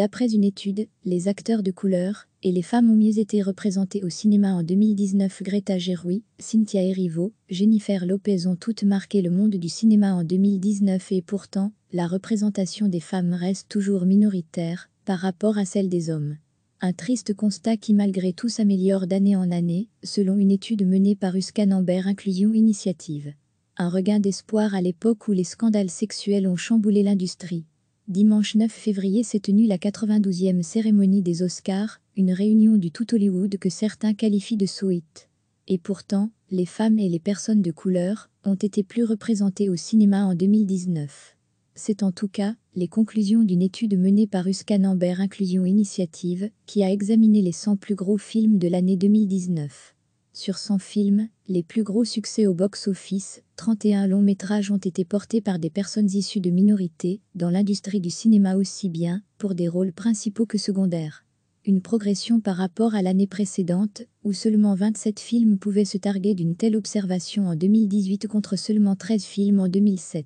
D'après une étude, les acteurs de couleur et les femmes ont mieux été représentés au cinéma en 2019. Greta Gerwig, Cynthia Erivo, Jennifer Lopez ont toutes marqué le monde du cinéma en 2019 et pourtant, la représentation des femmes reste toujours minoritaire par rapport à celle des hommes. Un triste constat qui malgré tout s'améliore d'année en année, selon une étude menée par Uscan Amber Inclusion Initiative. Un regain d'espoir à l'époque où les scandales sexuels ont chamboulé l'industrie. Dimanche 9 février s'est tenue la 92e cérémonie des Oscars, une réunion du tout Hollywood que certains qualifient de sweet ». Et pourtant, les femmes et les personnes de couleur ont été plus représentées au cinéma en 2019. C'est en tout cas les conclusions d'une étude menée par Uskan Amber Inclusion Initiative, qui a examiné les 100 plus gros films de l'année 2019. Sur 100 films, les plus gros succès au box-office, 31 longs métrages ont été portés par des personnes issues de minorités, dans l'industrie du cinéma aussi bien, pour des rôles principaux que secondaires. Une progression par rapport à l'année précédente, où seulement 27 films pouvaient se targuer d'une telle observation en 2018 contre seulement 13 films en 2007.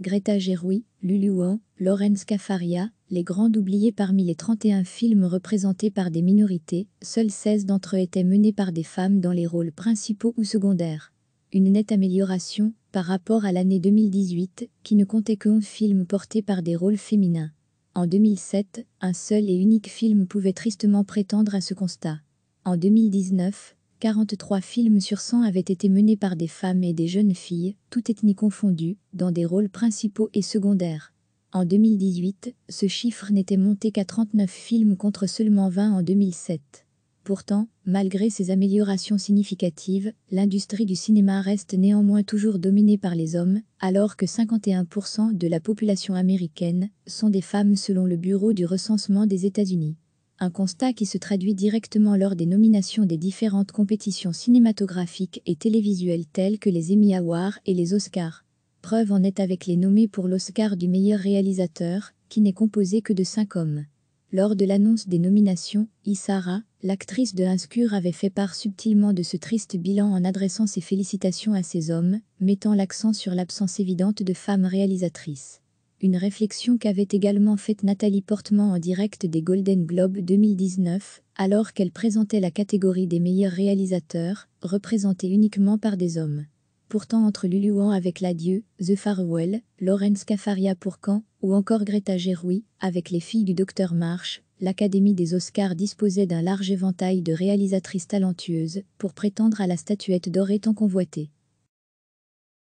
Greta Gerwig, Lulu Wang, Lawrence Cafaria, les grands oubliés parmi les 31 films représentés par des minorités, seuls 16 d'entre eux étaient menés par des femmes dans les rôles principaux ou secondaires. Une nette amélioration par rapport à l'année 2018, qui ne comptait que 11 films portés par des rôles féminins. En 2007, un seul et unique film pouvait tristement prétendre à ce constat. En 2019, 43 films sur 100 avaient été menés par des femmes et des jeunes filles, toutes ethnies confondues, dans des rôles principaux et secondaires. En 2018, ce chiffre n'était monté qu'à 39 films contre seulement 20 en 2007. Pourtant, malgré ces améliorations significatives, l'industrie du cinéma reste néanmoins toujours dominée par les hommes, alors que 51% de la population américaine sont des femmes selon le Bureau du recensement des États-Unis. Un constat qui se traduit directement lors des nominations des différentes compétitions cinématographiques et télévisuelles telles que les Emmy Awards et les Oscars. Preuve en est avec les nommés pour l'Oscar du meilleur réalisateur, qui n'est composé que de cinq hommes. Lors de l'annonce des nominations, Isara, l'actrice de Inscure avait fait part subtilement de ce triste bilan en adressant ses félicitations à ces hommes, mettant l'accent sur l'absence évidente de femmes réalisatrices. Une réflexion qu'avait également faite Nathalie Portman en direct des Golden Globes 2019, alors qu'elle présentait la catégorie des meilleurs réalisateurs, représentée uniquement par des hommes pourtant entre Luluan avec Ladieu, The Farewell, Laurence Cafaria pour Caen, ou encore Greta Gerwig, avec les filles du Docteur Marsh, l'Académie des Oscars disposait d'un large éventail de réalisatrices talentueuses pour prétendre à la statuette dorée tant convoitée.